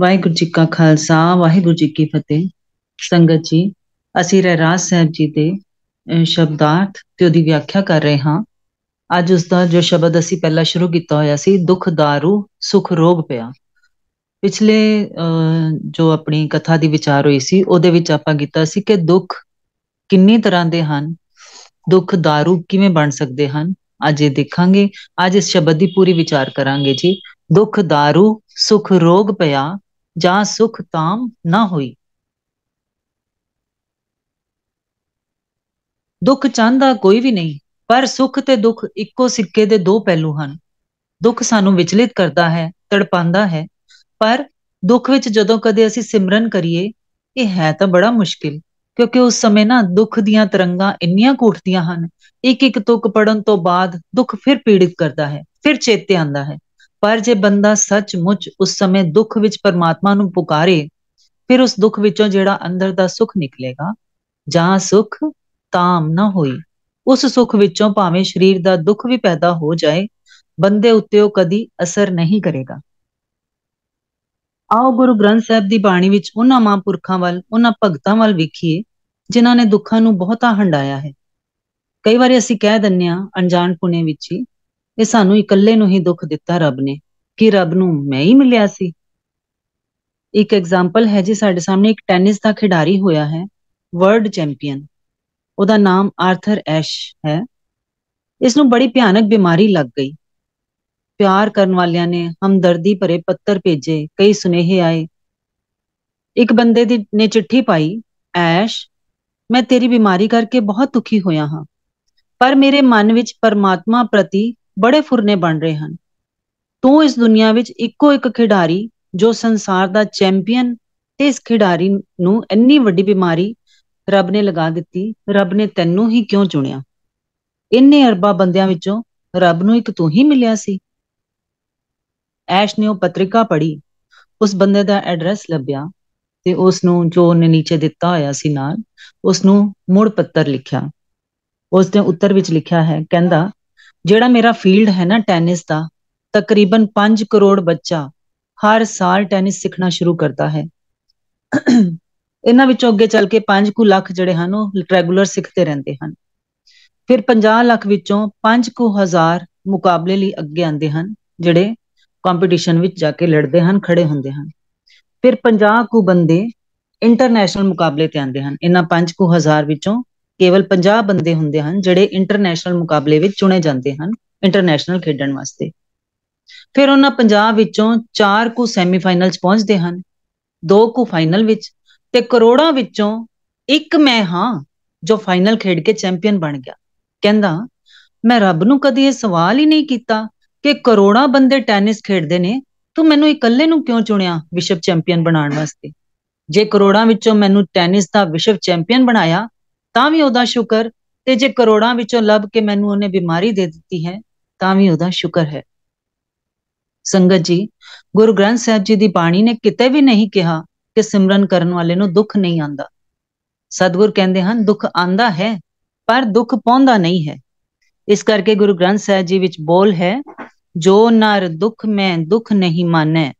ਵਾਹਿਗੁਰੂ ਜੀ ਕਾ ਖਾਲਸਾ ਵਾਹਿਗੁਰੂ ਜੀ ਕੀ ਫਤਿਹ ਸੰਗਤ ਜੀ ਅਸੀਂ ਰਹਿਰਾਜ ਸਾਹਿਬ ਜੀ ਦੇ ਸ਼ਬਦਾਰਥ ਤੇ ਉਹਦੀ ਵਿਆਖਿਆ ਕਰ ਰਹੇ ਹਾਂ ਅੱਜ ਉਸ ਦਾ ਜੋ ਸ਼ਬਦ ਅਸੀਂ ਪਹਿਲਾਂ ਸ਼ੁਰੂ ਕੀਤਾ ਹੋਇਆ ਸੀ ਦੁੱਖ दारू ਸੁਖ ਰੋਗ ਪਿਆ ਪਿਛਲੇ ਜੋ ਆਪਣੀ ਕਥਾ ਦੀ ਵਿਚਾਰ ਹੋਈ ਸੀ ਉਹਦੇ ਵਿੱਚ ਆਪਾਂ ਕੀਤਾ ਸੀ ਕਿ ਦੁੱਖ ਕਿੰਨੀ ਤਰ੍ਹਾਂ ਦੇ ਹਨ ਦੁੱਖ दारू ਕਿਵੇਂ ਬਣ ਸਕਦੇ ਹਨ ਅੱਜ ਇਹ ਦੇਖਾਂਗੇ ਅੱਜ ਇਸ ਸ਼ਬਦ ਦੀ ਪੂਰੀ ਵਿਚਾਰ ਕਰਾਂਗੇ ਜੀ ਦੁੱਖ दारू ਸੁਖ ਰੋਗ ਪਿਆ ਜਾਂ ਸੁਖ ਤਾਮ ਨਾ ਹੋਈ ਦੁੱਖ ਚਾਹੁੰਦਾ ਕੋਈ ਵੀ ਨਹੀਂ ਪਰ ਸੁਖ ਤੇ ਦੁੱਖ ਇੱਕੋ ਸਿੱਕੇ ਦੇ ਦੋ ਪਹਿਲੂ ਹਨ ਦੁੱਖ ਸਾਨੂੰ ਵਿਚਲਿਤ ਕਰਦਾ ਹੈ ਤੜਪਾਉਂਦਾ ਹੈ ਪਰ ਦੁੱਖ ਵਿੱਚ ਜਦੋਂ ਕਦੇ ਅਸੀਂ ਸਿਮਰਨ ਕਰੀਏ ਇਹ ਹੈ ਤਾਂ ਬੜਾ ਮੁਸ਼ਕਿਲ ਕਿਉਂਕਿ ਉਸ ਸਮੇਂ ਨਾ ਦੁੱਖ ਦੀਆਂ ਤਰੰਗਾਂ ਇੰਨੀਆਂ ਘੁੱਟਦੀਆਂ ਹਨ ਇੱਕ ਇੱਕ ਤੁਕ ਪੜਨ ਤੋਂ ਬਾਅਦ ਦੁੱਖ ਫਿਰ ਪੀੜਿਤ ਕਰਦਾ ਹੈ ਫਿਰ ਚੇਤੇ ਆਉਂਦਾ ਹੈ ਪਰ ਜੇ ਬੰਦਾ ਸੱਚਮੁੱਚ ਉਸ ਸਮੇਂ ਦੁੱਖ ਵਿੱਚ ਪਰਮਾਤਮਾ ਨੂੰ ਪੁਕਾਰੇ ਫਿਰ ਉਸ ਦੁੱਖ ਵਿੱਚੋਂ ਜਿਹੜਾ ਅੰਦਰ ਦਾ ਸੁੱਖ ਨਿਕਲੇਗਾ ਜਾਂ ਸੁੱਖ ਤਾਮ ਨਾ ਹੋਈ ਉਸ ਸੁੱਖ ਵਿੱਚੋਂ ਭਾਵੇਂ ਸਰੀਰ ਦਾ ਦੁੱਖ ਵੀ ਪੈਦਾ ਹੋ ਜਾਏ ਬੰਦੇ ਉੱਤੇ ਉਹ ਕਦੀ ਅਸਰ ਨਹੀਂ ਕਰੇਗਾ ਆਓ ਗੁਰੂ ਗ੍ਰੰਥ ਸਾਹਿਬ ਦੀ ਬਾਣੀ ਵਿੱਚ ਉਹਨਾਂ ਮਹਾਂਪੁਰਖਾਂ ਵੱਲ ਉਹਨਾਂ ਭਗਤਾਂ ਵੱਲ ਵੇਖੀਏ ਜਿਨ੍ਹਾਂ ਨੇ ਦੁੱਖਾਂ ਨੂੰ ਬਹੁਤਾ ਹੰਡਾਇਆ ਹੈ ਕਈ ਵਾਰੀ ਅਸੀਂ ਕਹਿ ਦਿੰਨੇ ਆ ਅਣਜਾਣ ਪੁਨੇ ਵਿੱਚ ਹੀ ਇਹ ਸਾਨੂੰ ਇਕੱਲੇ ਨੂੰ ਹੀ ਦੁੱਖ ਦਿੱਤਾ ਰੱਬ ਨੇ ਕਿ ਰੱਬ ਨੂੰ ਮੈਂ ਹੀ ਮਿਲਿਆ ਸੀ ਇੱਕ ਐਗਜ਼ਾਮਪਲ ਹੈ ਜੀ ਸਾਡੇ ਸਾਹਮਣੇ ਇੱਕ ਟੈਨਿਸ ਦਾ ਖਿਡਾਰੀ ਹੋਇਆ ਹੈ ਵਰਲਡ ਚੈਂਪੀਅਨ ਉਹਦਾ ਨਾਮ ਆਰਥਰ ਐਸ਼ ਹੈ ਇਸ ਨੂੰ ਬੜੀ ਭਿਆਨਕ ਬਿਮਾਰੀ ਲੱਗ ਗਈ ਪਿਆਰ ਕਰਨ ਵਾਲਿਆਂ ਨੇ ਹਮਦਰਦੀ ਭਰੇ ਪੱਤਰ ਭੇਜੇ ਕਈ ਸੁਨੇਹੇ ਆਏ ਇੱਕ ਬੰਦੇ ਦੀ ਨੇ ਚਿੱਠੀ ਪਾਈ ਐਸ਼ ਮੈਂ ਤੇਰੀ ਬਿਮਾਰੀ ਕਰਕੇ ਬਹੁਤ ਦੁਖੀ ਹੋਇਆ ਹਾਂ ਪਰ ਮੇਰੇ ਮਨ ਵਿੱਚ ਪਰਮਾਤਮਾ ਪ੍ਰਤੀ ਬੜੇ ਫੁਰਨੇ ਬਣ ਰਹੇ ਹਨ ਤੂੰ ਇਸ ਦੁਨੀਆ ਵਿੱਚ ਇੱਕੋ ਇੱਕ ਖਿਡਾਰੀ ਜੋ ਸੰਸਾਰ ਦਾ ਚੈਂਪੀਅਨ ਤੇ ਇਸ ਖਿਡਾਰੀ ਨੂੰ ਇੰਨੀ ਵੱਡੀ ਬਿਮਾਰੀ ਰੱਬ ਨੇ ਲਗਾ ਦਿੱਤੀ ਰੱਬ ਨੇ ਤੈਨੂੰ ਹੀ ਕਿਉਂ ਚੁਣਿਆ ਇੰਨੇ ਅਰਬਾਂ ਬੰਦਿਆਂ ਵਿੱਚੋਂ ਰੱਬ ਨੂੰ ਇੱਕ ਤੂੰ ਹੀ ਮਿਲਿਆ ਸੀ ਐਸ਼ ਨੇ ਉਹ ਪਤ੍ਰਿਕਾ ਪੜ੍ਹੀ ਉਸ ਬੰਦੇ ਦਾ ਐਡਰੈਸ ਲੱਭਿਆ ਤੇ ਉਸ ਨੂੰ ਜੋ ਉਹਨੇ ਨੀਚੇ ਦਿੱਤਾ ਹੋਇਆ ਸੀ ਨਾਲ ਉਸ ਨੂੰ ਮੁੜ ਪੱਤਰ ਲਿਖਿਆ ਉਸ ਨੇ ਉੱਤਰ ਵਿੱਚ ਲਿਖਿਆ ਹੈ ਕਹਿੰਦਾ ਜਿਹੜਾ ਮੇਰਾ ਫੀਲਡ ਹੈ ਨਾ ਟੈਨਿਸ ਦਾ ਤਕਰੀਬਨ 5 ਕਰੋੜ ਬੱਚਾ ਹਰ ਸਾਲ ਟੈਨਿਸ ਸਿੱਖਣਾ ਸ਼ੁਰੂ ਕਰਦਾ ਹੈ ਇਹਨਾਂ ਵਿੱਚੋਂ ਅੱਗੇ ਚੱਲ ਕੇ 5 ਕੁ ਲੱਖ ਜਿਹੜੇ ਹਨ ਉਹ ਰੈਗੂਲਰ ਸਿੱਖਦੇ ਰਹਿੰਦੇ ਹਨ ਫਿਰ 50 ਲੱਖ ਵਿੱਚੋਂ 5 ਕੁ ਹਜ਼ਾਰ ਮੁਕਾਬਲੇ ਲਈ ਅੱਗੇ ਆਉਂਦੇ ਹਨ ਜਿਹੜੇ ਕੰਪੀਟੀਸ਼ਨ ਵਿੱਚ ਜਾ ਕੇ ਲੜਦੇ ਹਨ ਖੜੇ ਹੁੰਦੇ ਹਨ ਫਿਰ 50 ਕੁ ਬੰਦੇ ਇੰਟਰਨੈਸ਼ਨਲ ਮੁਕਾਬਲੇ ਤੇ ਆਉਂਦੇ ਹਨ ਇਹਨਾਂ 5 ਕੁ ਹਜ਼ਾਰ ਵਿੱਚੋਂ ਕੇਵਲ 50 ਬੰਦੇ ਹੁੰਦੇ ਹਨ ਜਿਹੜੇ ਇੰਟਰਨੈਸ਼ਨਲ ਮੁਕਾਬਲੇ ਵਿੱਚ ਚੁਣੇ ਜਾਂਦੇ ਹਨ ਇੰਟਰਨੈਸ਼ਨਲ ਖੇਡਣ ਵਾਸਤੇ ਫਿਰ ਉਹਨਾਂ 50 ਵਿੱਚੋਂ 4 ਕੁ ਸੈਮੀਫਾਈਨਲ 'ਚ ਪਹੁੰਚਦੇ ਹਨ 2 ਕੁ ਫਾਈਨਲ ਵਿੱਚ ਤੇ ਕਰੋੜਾਂ ਵਿੱਚੋਂ ਇੱਕ ਮੈਂ ਹਾਂ ਜੋ ਫਾਈਨਲ ਖੇਡ ਕੇ ਚੈਂਪੀਅਨ ਬਣ ਗਿਆ ਕਹਿੰਦਾ ਮੈਂ ਰੱਬ ਨੂੰ ਕਦੀ ਇਹ ਸਵਾਲ ਹੀ ਨਹੀਂ ਕੀਤਾ ਕਿ ਕਰੋੜਾਂ ਬੰਦੇ ਟੈਨਿਸ ਖੇਡਦੇ ਨੇ ਤੂੰ ਮੈਨੂੰ ਇਕੱਲੇ ਨੂੰ ਕਿਉਂ ਚੁਣਿਆ ਵਿਸ਼ਵ ਚੈਂਪੀਅਨ ਬਣਾਉਣ ਵਾਸਤੇ ਜੇ ਕਰੋੜਾਂ ਵਿੱਚੋਂ ਮੈਨੂੰ ਟੈਨਿਸ ਦਾ ਵਿਸ਼ਵ ਚੈਂਪੀਅਨ ਬਣਾਇਆ ਤਾਂ ਵੀ ਉਹਦਾ ਸ਼ੁਕਰ ਤੇ ਜੇ ਕਰੋੜਾਂ ਵਿੱਚੋਂ ਲੱਭ ਕੇ ਮੈਨੂੰ ਉਹਨੇ ਬਿਮਾਰੀ ਦੇ ਦਿੱਤੀ ਹੈ ਤਾਂ ਵੀ ਉਹਦਾ ਸ਼ੁਕਰ ਹੈ ਸੰਗਤ ਜੀ ਗੁਰੂ ਗ੍ਰੰਥ ਸਾਹਿਬ ਜੀ ਦੀ ਬਾਣੀ ਨੇ ਕਿਤੇ ਵੀ ਨਹੀਂ ਕਿਹਾ ਕਿ ਸਿਮਰਨ ਕਰਨ ਵਾਲੇ ਨੂੰ ਦੁੱਖ ਨਹੀਂ ਆਂਦਾ ਸਤਗੁਰ ਕਹਿੰਦੇ ਹਨ ਦੁੱਖ ਆਂਦਾ ਹੈ ਪਰ ਦੁੱਖ ਪਹੁੰਚਦਾ ਨਹੀਂ ਹੈ ਇਸ ਕਰਕੇ ਗੁਰੂ ਗ੍ਰੰਥ ਸਾਹਿਬ ਜੀ ਵਿੱਚ ਬੋਲ ਹੈ ਜੋ ਨਰ ਦੁੱਖ ਮੈਂ ਦੁੱਖ ਨਹੀਂ ਮੰਨੈ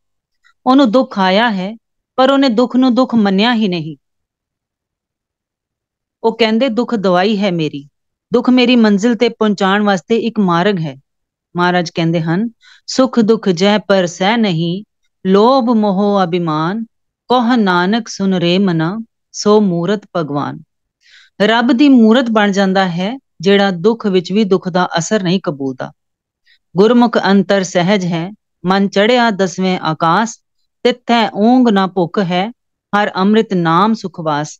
ਉਹਨੂੰ ਦੁੱਖ ਆਇਆ ਹੈ ਪਰ ਉਹਨੇ ਦੁੱਖ ਨੂੰ ਦੁੱਖ ਮੰਨਿਆ ਹੀ ਨਹੀਂ ਉਹ ਕਹਿੰਦੇ ਦੁੱਖ ਦਵਾਈ ਹੈ ਮੇਰੀ ਦੁੱਖ ਮੇਰੀ ਮੰਜ਼ਿਲ ਤੇ ਪਹੁੰਚਾਉਣ ਵਾਸਤੇ ਇੱਕ ਮਾਰਗ ਹੈ ਮਹਾਰਾਜ ਕਹਿੰਦੇ ਹਨ ਸੁਖ ਦੁਖ ਜੈ ਪਰ ਸਹਿ ਨਹੀਂ ਲੋਭ ਮੋਹ ਅਭਿਮਾਨ ਕੋਹ ਨਾਨਕ ਸੁਨ ਰੇ ਮਨਾ ਸੋ ਮੂਰਤ ਭਗਵਾਨ ਰੱਬ ਦੀ ਮੂਰਤ ਬਣ ਜਾਂਦਾ ਹੈ ਜਿਹੜਾ ਦੁੱਖ ਵਿੱਚ ਵੀ ਦੁੱਖ ਦਾ ਅਸਰ ਨਹੀਂ ਕਬੂਲਦਾ ਗੁਰਮੁਖ ਅੰਤਰ ਸਹਿਜ ਹੈ ਮਨ ਚੜਿਆ ਦਸਵੇਂ ਆਕਾਸ਼ ਤਿੱਥੈ ਓੰਗ ਨਾ ਭੁੱਖ ਹੈ ਹਰ ਅੰਮ੍ਰਿਤ ਨਾਮ ਸੁਖਵਾਸ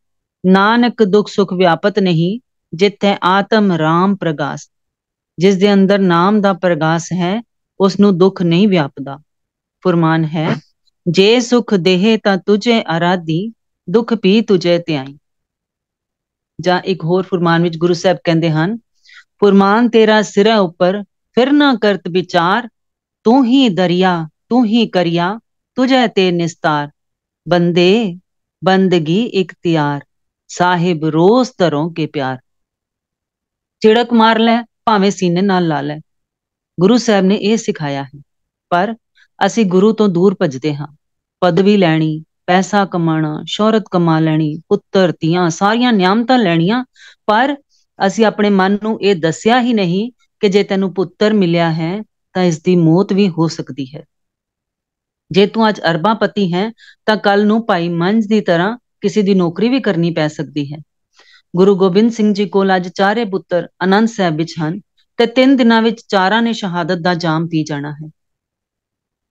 ਨਾਨਕ ਦੁੱਖ ਸੁਖ ਵਿਆਪਤ ਨਹੀਂ ਜਿੱਥੇ ਆਤਮ ਰਾਮ ਪ੍ਰਗਾਸ ਜਿਸ ਦੇ ਅੰਦਰ ਨਾਮ ਦਾ ਪ੍ਰਗਾਸ ਹੈ ਉਸ ਨੂੰ ਦੁੱਖ ਨਹੀਂ ਵਿਆਪਦਾ ਫਰਮਾਨ ਹੈ ਜੇ ਸੁਖ ਦੇਹ ਤਾਂ ਤੁਝੇ ਆਰਾਧੀ ਦੁੱਖ ਵੀ ਤੁਝੇ ਧਿਆਈ ਜਾਂ ਇੱਕ ਹੋਰ ਫਰਮਾਨ ਵਿੱਚ ਗੁਰੂ ਸਾਹਿਬ ਕਹਿੰਦੇ ਹਨ ਫਰਮਾਨ ਤੇਰਾ ਸਿਰਾ ਉੱਪਰ ਫਿਰ ਨਾ ਕਰਤ ਵਿਚਾਰ ਤੂੰ ਹੀ ਦਰਿਆ ਤੂੰ ਹੀ ਕਰਿਆ ਤੁਝੇ ਤੇ ਨਿਸਤਾਰ ਬੰਦੇ ਬੰਦਗੀ ਇਖਤਿਆਰ ਸਾਹਿਬ ਰੋਜ਼ ਤਰੋਂ ਕੇ ਪਿਆਰ ਛਿੜਕ ਮਾਰ ਲੈ ਭਾਵੇਂ ਸੀਨੇ ਨਾਲ ਲਾ ਲੈ ਗੁਰੂ ਸਾਹਿਬ ਨੇ ਇਹ ਸਿਖਾਇਆ ਹੈ ਪਰ ਅਸੀਂ ਗੁਰੂ ਤੋਂ ਦੂਰ ਭਜਦੇ ਹਾਂ ਪਦਵੀ ਲੈਣੀ ਪੈਸਾ ਕਮਾਣਾ ਸ਼ੋਹਰਤ ਕਮਾ ਲੈਣੀ ਪੁੱਤਰ ਧੀਆਂ ਸਾਰੀਆਂ ਨਿਆਮਤਾਂ ਲੈਣੀਆਂ ਪਰ ਅਸੀਂ ਆਪਣੇ ਮਨ ਨੂੰ ਇਹ ਦੱਸਿਆ ਹੀ ਨਹੀਂ ਕਿ ਜੇ ਤੈਨੂੰ ਪੁੱਤਰ ਮਿਲਿਆ ਹੈ ਤਾਂ ਇਸ ਦੀ ਮੌਤ ਵੀ ਹੋ ਸਕਦੀ ਹੈ ਜੇ ਤੂੰ ਅੱਜ ਅਰਬਾਂ ਪਤੀ ਹੈ ਤਾਂ ਕੱਲ ਨੂੰ ਭਾਈ ਮੰਜ ਦੀ ਤਰ੍ਹਾਂ ਕਿਸੇ ਦੀ ਨੌਕਰੀ ਵੀ ਕਰਨੀ ਪੈ ਸਕਦੀ ਹੈ ਗੁਰੂ ਗੋਬਿੰਦ ਸਿੰਘ ਜੀ ਕੋਲ ਅੱਜ ਚਾਰੇ ਪੁੱਤਰ ਅਨੰਦ ਸਾਹਿਬ ਵਿੱਚ ਹਨ ਤੇ ਤਿੰਨ ਦਿਨਾਂ ਵਿੱਚ ਚਾਰਾਂ ਨੇ ਸ਼ਹਾਦਤ ਦਾ ਜਾਮ ਪੀ ਜਾਣਾ ਹੈ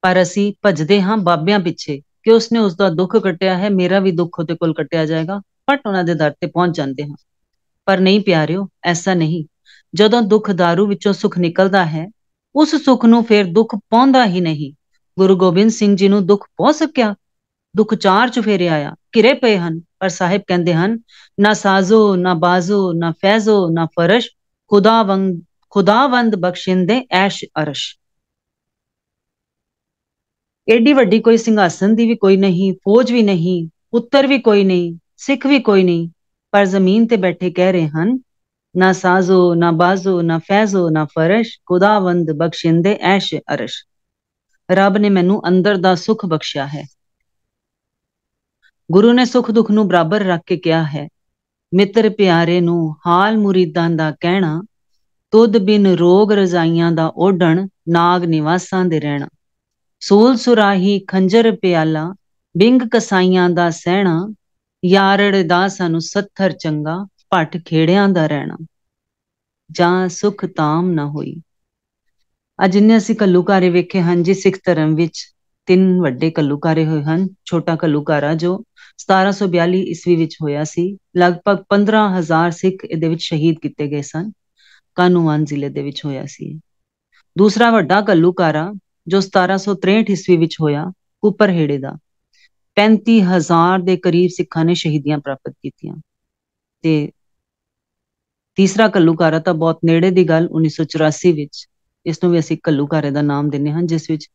ਪਰ ਅਸੀਂ ਭਜਦੇ ਹਾਂ ਬਾਬਿਆਂ ਪਿੱਛੇ ਕਿ ਉਸਨੇ ਉਸ ਦਾ ਦੁੱਖ ਕੱਟਿਆ ਹੈ ਮੇਰਾ ਵੀ ਦੁੱਖ ਉਹਦੇ ਕੋਲ ਕੱਟਿਆ ਜਾਏਗਾ ਫਟ ਉਹਨਾਂ ਦੇ ਦਰ ਤੇ ਪਹੁੰਚ ਜਾਂਦੇ ਹਾਂ ਪਰ ਨਹੀਂ ਪਿਆਰਿਓ ਐਸਾ ਨਹੀਂ ਜਦੋਂ ਦੁੱਖ दारू ਵਿੱਚੋਂ ਸੁਖ ਨਿਕਲਦਾ ਹੈ ਉਸ ਸੁਖ ਨੂੰ ਫਿਰ ਦੁੱਖ ਪਾਉਂਦਾ ਹੀ ਨਹੀਂ ਗੁਰੂ ਗੋਬਿੰਦ ਸਿੰਘ ਜੀ ਨੂੰ ਦੁੱਖ ਪਹੁੰਚ ਸਕਿਆ ਦੁੱਖ ਚਾਰ ਚੁਫੇਰੇ ਆਇਆ ਕਿਰੇ ਪਏ ਹਨ ਪਰ ਸਾਹਿਬ ਕਹਿੰਦੇ ਹਨ ਨਾ ਸਾਜ਼ੋ ਨਾ ਬਾਜ਼ੋ ਨਾ ਫੈਜ਼ੋ ਨਾ ਫਰਸ਼ ਖੁਦਾਵੰਦ ਖੁਦਾਵੰਦ ਬਖਸ਼ਿੰਦੇ ਐਸ਼ ਅਰਸ਼ ਐਡੀ ਵੱਡੀ ਕੋਈ ਸਿੰਘਾਸਨ ਦੀ ਵੀ ਕੋਈ ਨਹੀਂ ਫੌਜ ਵੀ ਨਹੀਂ ਪੁੱਤਰ ਵੀ ਕੋਈ ਨਹੀਂ ਸਿੱਖ ਵੀ ਕੋਈ ਨਹੀਂ ਪਰ ਜ਼ਮੀਨ ਤੇ ਬੈਠੇ ਕਹਿ ਰਹੇ ਹਨ ਨਾ ਸਾਜ਼ੋ ਨਾ ਬਾਜ਼ੋ ਨਾ ਫੈਜ਼ੋ ਨਾ ਫਰਸ਼ ਖੁਦਾਵੰਦ ਬਖਸ਼ਿੰਦੇ ਐਸ਼ ਅਰਸ਼ ਰੱਬ ਨੇ ਮੈਨੂੰ ਅੰਦਰ ਦਾ ਸੁਖ ਬਖਸ਼ਿਆ ਹੈ ਗੁਰੂ ਨੇ ਸੁਖ ਦੁੱਖ ਨੂੰ ਬਰਾਬਰ ਰੱਖ ਕੇ ਕਿਹਾ ਹੈ ਮਿੱਤਰ ਪਿਆਰੇ ਨੂੰ ਹਾਲ ਮੁਰੀਦਾਂ ਦਾ ਕਹਿਣਾ ਤੁਧ ਬਿਨ ਰੋਗ ਰਜ਼ਾਈਆਂ ਦਾ ਓਢਣ ਨਾਗ ਨਿਵਾਸਾਂ ਦੇ ਰਹਿਣਾ ਸੋਲ ਸੁਰਾਹੀ ਖੰਜਰ ਪਿਆਲਾ ਬਿੰਗ ਕਸਾਈਆਂ ਦਾ ਸਹਿਣਾ ਯਾਰੜ ਦਾ ਸਾਨੂੰ ਸੱਥਰ ਚੰਗਾ ਪਟ ਖੇੜਿਆਂ ਦਾ ਰਹਿਣਾ ਜਾਂ ਸੁਖ ਤਾਮ ਨਾ ਹੋਈ ਅਜਿੰਨੇ ਜਿੰਨੇ ਅਸੀਂ ਕੱਲੂਕਾਰੇ ਵੇਖੇ ਹਨ ਜੀ ਸਿੱਖ ਧਰਮ ਵਿੱਚ ਤਿੰਨ ਵੱਡੇ ਕੱਲੂਕਾਰੇ ਹੋਏ ਹਨ ਛੋਟਾ ਕੱਲੂਕਾਰਾ ਜੋ 1742 ਈਸਵੀ ਵਿੱਚ ਹੋਇਆ ਸੀ ਲਗਭਗ 15000 ਸਿੱਖ ਇਹਦੇ ਵਿੱਚ ਸ਼ਹੀਦ ਕੀਤੇ ਗਏ ਸਨ ਕਾਨੂੰਵਾਨ ਜ਼ਿਲ੍ਹੇ ਦੇ ਵਿੱਚ ਹੋਇਆ ਸੀ ਦੂਸਰਾ ਵੱਡਾ ਕੱਲੂਕਾਰਾ ਜੋ 1763 ਈਸਵੀ ਵਿੱਚ ਹੋਇਆ ਕੁਪਰਹੇੜੇ ਦਾ 35000 ਦੇ ਕਰੀਬ ਸਿੱਖਾਂ ਨੇ ਸ਼ਹੀਦੀਆਂ ਪ੍ਰਾਪਤ ਕੀਤੀਆਂ ਤੇ ਤੀਸਰਾ ਕੱਲੂਕਾਰਾ ਤਾਂ ਬਹੁਤ ਨੇੜੇ ਦੀ ਗੱਲ 1984 ਵਿੱਚ ਇਸ ਨੂੰ ਵੀ ਅਸੀਂ ਕੱਲੂਕਾਰੇ ਦਾ ਨਾਮ ਦਿੰਨੇ ਹਾਂ ਜਿਸ ਵਿੱਚ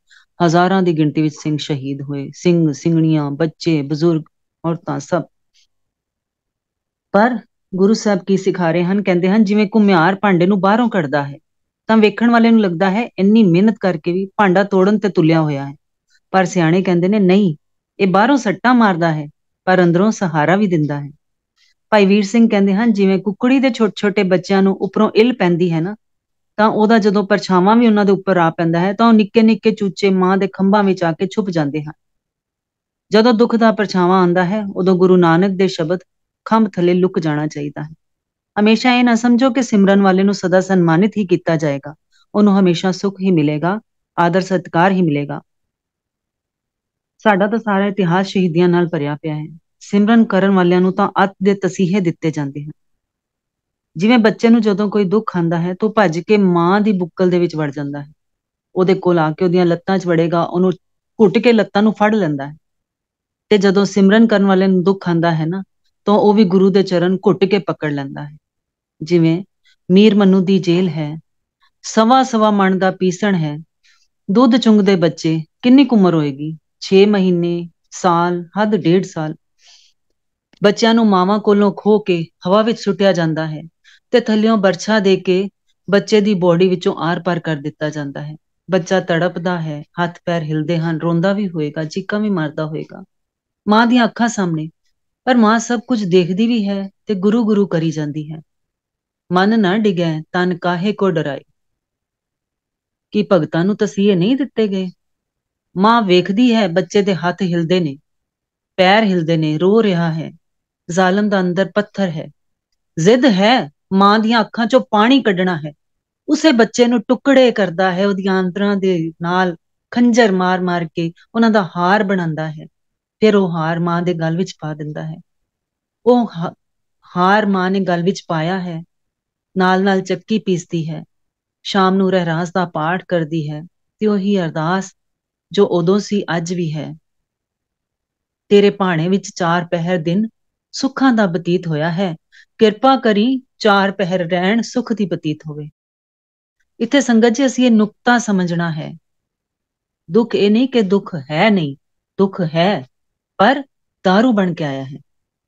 ਹਜ਼ਾਰਾਂ ਦੀ ਗਿਣਤੀ ਵਿੱਚ ਸਿੰਘ ਸ਼ਹੀਦ ਹੋਏ ਸਿੰਘ ਸਿੰਘਣੀਆਂ ਬੱਚੇ ਬਜ਼ੁਰਗ ਔਰਤਾਂ ਸਭ ਪਰ ਗੁਰੂ ਸਾਹਿਬ ਕੀ ਸਿਖਾ ਰਹੇ ਹਨ ਕਹਿੰਦੇ ਹਨ ਜਿਵੇਂ ਕੁਮਿਆਰ ਭਾਂਡੇ ਨੂੰ ਬਾਹਰੋਂ ਕੱਢਦਾ ਹੈ ਤਾਂ ਵੇਖਣ ਵਾਲੇ ਨੂੰ ਲੱਗਦਾ ਹੈ ਇੰਨੀ ਮਿਹਨਤ ਕਰਕੇ ਵੀ ਭਾਂਡਾ ਤੋੜਨ ਤੇ ਤੁਲਿਆ ਹੋਇਆ ਹੈ ਪਰ ਸਿਆਣੇ ਕਹਿੰਦੇ ਨੇ ਨਹੀਂ ਇਹ ਬਾਹਰੋਂ ਸੱਟਾਂ ਮਾਰਦਾ ਹੈ ਪਰ ਅੰਦਰੋਂ ਸਹਾਰਾ ਵੀ ਦਿੰਦਾ ਹੈ ਭਾਈ ਵੀਰ ਸਿੰਘ ਕਹਿੰਦੇ ਹਨ ਜਿਵੇਂ ਕੁਕੜੀ ਦੇ ਛੋਟੇ-ਛੋਟੇ ਬੱਚਿਆਂ ਨੂੰ ਉੱਪਰੋਂ ਇਲ ਪੈਂਦੀ ਹੈ ਨਾ ਤਾਂ ਉਹਦਾ ਜਦੋਂ ਪਰਛਾਵਾਂ ਵੀ ਉਹਨਾਂ ਦੇ ਉੱਪਰ ਆ ਪੈਂਦਾ ਹੈ ਤਾਂ ਉਹ ਨਿੱਕੇ-ਨਿੱਕੇ ਚੂਚੇ ਮਾਂ ਦੇ ਖੰਭਾਂ ਵਿੱਚ ਆ ਕੇ ਛੁਪ ਜਾਂਦੇ ਹਨ ਜਦੋਂ ਦੁੱਖ ਦਾ ਪਰਛਾਵਾਂ ਆਉਂਦਾ ਹੈ ਉਦੋਂ ਗੁਰੂ ਨਾਨਕ ਦੇ ਸ਼ਬਦ ਖੰਭ ਥੱਲੇ ਲੁਕ ਜਾਣਾ ਚਾਹੀਦਾ ਹੈ ਹਮੇਸ਼ਾ ਇਹ ਨਾ ਸਮਝੋ ਕਿ ਸਿਮਰਨ ਵਾਲੇ ਨੂੰ ਸਦਾ ਸਨਮਾਨਿਤ ਹੀ ਕੀਤਾ ਜਾਏਗਾ ਉਹਨੂੰ ਹਮੇਸ਼ਾ ਸੁੱਖ ਹੀ ਮਿਲੇਗਾ ਆਦਰ ਸਤਕਾਰ ਹੀ ਮਿਲੇਗਾ ਸਾਡਾ ਤਾਂ ਸਾਰਾ ਇਤਿਹਾਸ ਸ਼ਹੀਦੀਆਂ ਨਾਲ ਭਰਿਆ ਪਿਆ ਹੈ ਸਿਮਰਨ ਕਰਨ ਵਾਲਿਆਂ ਨੂੰ ਤਾਂ ਅਤ ਦੇ ਤਸੀਹੇ ਦਿੱਤੇ ਜਾਂਦੇ ਹਨ ਜਿਵੇਂ ਬੱਚੇ ਨੂੰ ਜਦੋਂ ਕੋਈ ਦੁੱਖ ਆਂਦਾ ਹੈ ਤਾਂ ਭੱਜ ਕੇ ਮਾਂ ਦੀ ਬੁੱਕਲ ਦੇ ਵਿੱਚ ਵੜ ਜਾਂਦਾ ਹੈ ਉਹਦੇ ਕੋਲ ਆ ਕੇ ਉਹਦੀਆਂ ਲੱਤਾਂ 'ਚ ਵੜੇਗਾ ਉਹਨੂੰ ਘੁੱਟ ਕੇ ਲੱਤਾਂ ਨੂੰ ਫੜ ਲੈਂਦਾ ਹੈ ਤੇ ਜਦੋਂ ਸਿਮਰਨ ਕਰਨ ਵਾਲੇ ਨੂੰ ਦੁੱਖ ਆਂਦਾ ਹੈ ਨਾ ਤਾਂ ਉਹ ਵੀ ਗੁਰੂ ਦੇ ਚਰਨ ਘੁੱਟ ਕੇ ਪਕੜ ਲੈਂਦਾ ਹੈ ਜਿਵੇਂ ਮੀਰ ਮਨੂ ਦੀ ਜੇਲ੍ਹ ਹੈ ਸਵਾ ਸਵਾ ਮਣ ਦਾ ਪੀਸਣ ਹੈ ਦੁੱਧ ਚੁੰਗਦੇ ਬੱਚੇ ਕਿੰਨੀ ਉਮਰ ਹੋਏਗੀ 6 ਮਹੀਨੇ ਸਾਲ ਹੱਦ ਡੇਢ ਸਾਲ ਬੱਚਿਆਂ ਨੂੰ ਮਾਵਾਂ ਕੋਲੋਂ ਖੋ ਕੇ ਹਵਾ ਵਿੱਚ ਸੁੱਟਿਆ ਜਾਂਦਾ ਹੈ ਤੇ ਥੱਲਿਓਂ ਬਰਛਾ ਦੇ ਕੇ ਬੱਚੇ ਦੀ ਬੋਡੀ ਵਿੱਚੋਂ ਆਰ-ਪਾਰ ਕਰ ਦਿੱਤਾ ਜਾਂਦਾ ਹੈ ਬੱਚਾ ਤੜਪਦਾ ਹੈ ਹੱਥ ਪੈਰ ਹਿਲਦੇ ਹਨ ਰੋਂਦਾ ਵੀ ਹੋਏਗਾ ਚੀਕਾਂ ਵੀ ਮਾਰਦਾ ਹੋਏਗਾ ਮਾਂ ਦੀਆਂ ਅੱਖਾਂ ਸਾਹਮਣੇ ਪਰ ਮਾਂ ਸਭ ਕੁਝ ਦੇਖਦੀ ਵੀ ਹੈ ਤੇ ਗੁਰੂ ਗੁਰੂ ਕਰੀ ਜਾਂਦੀ ਹੈ ਮਨ ਨਾ ਡਿਗੈ ਤਨ ਕਾਹੇ ਕੋ ਡਰਾਈ ਕੀ ਭਗਤਾਂ ਨੂੰ ਤਸੀਹੇ ਨਹੀਂ ਦਿੱਤੇ ਗਏ ਮਾਂ ਵੇਖਦੀ ਹੈ ਬੱਚੇ ਦੇ ਹੱਥ ਹਿਲਦੇ ਨੇ ਪੈਰ ਹਿਲਦੇ ਨੇ ਰੋ ਰਿਹਾ ਹੈ ਜ਼ਾਲਮ ਦਾ ਅੰਦਰ ਪੱਥਰ ਹੈ ਜ਼ਿੱਦ ਹੈ ਮਾਂ ਦੀਆਂ ਅੱਖਾਂ ਚੋਂ ਪਾਣੀ ਕੱਢਣਾ ਹੈ ਉਸੇ ਬੱਚੇ ਨੂੰ ਟੁਕੜੇ ਕਰਦਾ ਹੈ ਉਹਦੀਆਂ ਅੰਦਰਾਂ ਦੇ ਨਾਲ ਖੰਜਰ ਮਾਰ-ਮਾਰ ਕੇ ਉਹਨਾਂ ਦਾ ਹਾਰ ਬਣਾਉਂਦਾ ਹੈ ਫਿਰ ਉਹ ਹਾਰ ਮਾਂ ਦੇ ਗਲ ਵਿੱਚ ਪਾ ਦਿੰਦਾ ਹੈ ਉਹ ਹਾਰ ਮਾਂ ਨੇ ਗਲ ਵਿੱਚ ਪਾਇਆ ਹੈ ਨਾਲ-ਨਾਲ ਚੱਕੀ ਪੀਸਦੀ ਹੈ ਸ਼ਾਮ ਨੂੰ ਰਹਿਰਾਸ ਦਾ ਪਾਠ ਕਰਦੀ ਹੈ ਤੇ ਉਹੀ ਅਰਦਾਸ ਜੋ ਉਦੋਂ ਸੀ ਅੱਜ ਵੀ ਹੈ ਤੇਰੇ ਭਾਣੇ ਵਿੱਚ ਚਾਰ ਪਹਿਰ ਦਿਨ ਸੁੱਖਾਂ ਦਾ ਬਤੀਤ ਹੋਇਆ ਹੈ ਕਿਰਪਾ ਕਰੀ ਚਾਰ ਪਹਿਰ ਰਹਿਣ ਸੁਖ ਦੀ ਬਤੀਤ ਹੋਵੇ ਇੱਥੇ ਸੰਗਤ ਜੀ ਅਸੀਂ ਇਹ ਨੁਕਤਾ ਸਮਝਣਾ ਹੈ ਦੁੱਖ ਇਹ ਨਹੀਂ ਕਿ ਦੁੱਖ ਹੈ ਨਹੀਂ ਦੁੱਖ ਹੈ ਪਰ दारू ਬਣ ਕੇ ਆਇਆ ਹੈ